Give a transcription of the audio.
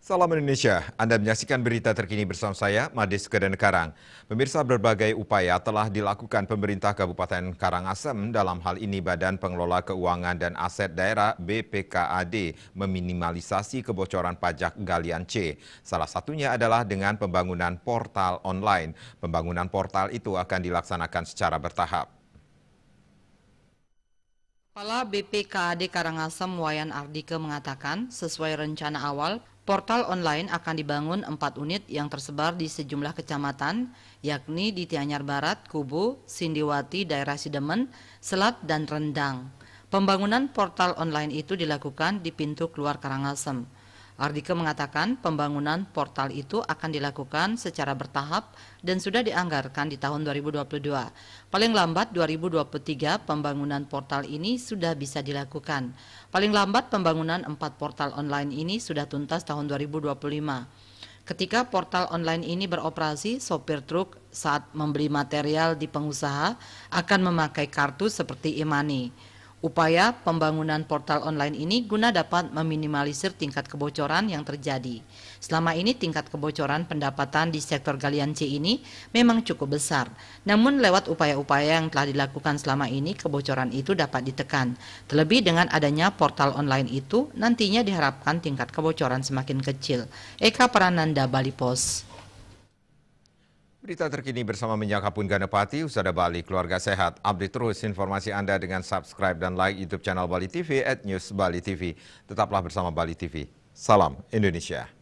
Salam Indonesia, Anda menyaksikan berita terkini bersama saya, Madis Karang. Pemirsa berbagai upaya telah dilakukan pemerintah Kabupaten Karangasem dalam hal ini Badan Pengelola Keuangan dan Aset Daerah BPKAD meminimalisasi kebocoran pajak galian C. Salah satunya adalah dengan pembangunan portal online. Pembangunan portal itu akan dilaksanakan secara bertahap. Kepala BPKAD Karangasem Wayan Ardike mengatakan, sesuai rencana awal, Portal online akan dibangun empat unit yang tersebar di sejumlah kecamatan, yakni di Tianyar Barat, Kubu, Sindiwati, daerah Sidemen, Selat, dan Rendang. Pembangunan portal online itu dilakukan di pintu keluar Karangasem. Ardike mengatakan pembangunan portal itu akan dilakukan secara bertahap dan sudah dianggarkan di tahun 2022. Paling lambat 2023 pembangunan portal ini sudah bisa dilakukan. Paling lambat pembangunan empat portal online ini sudah tuntas tahun 2025. Ketika portal online ini beroperasi, sopir truk saat membeli material di pengusaha akan memakai kartu seperti e-money. Upaya pembangunan portal online ini guna dapat meminimalisir tingkat kebocoran yang terjadi. Selama ini tingkat kebocoran pendapatan di sektor galian C ini memang cukup besar. Namun lewat upaya-upaya yang telah dilakukan selama ini kebocoran itu dapat ditekan. Terlebih dengan adanya portal online itu nantinya diharapkan tingkat kebocoran semakin kecil. Eka Parananda Bali Post. Berita terkini bersama Minyak Ganepati, Usada Bali, Keluarga Sehat. Update terus informasi Anda dengan subscribe dan like YouTube channel Bali TV at News Bali TV. Tetaplah bersama Bali TV. Salam Indonesia.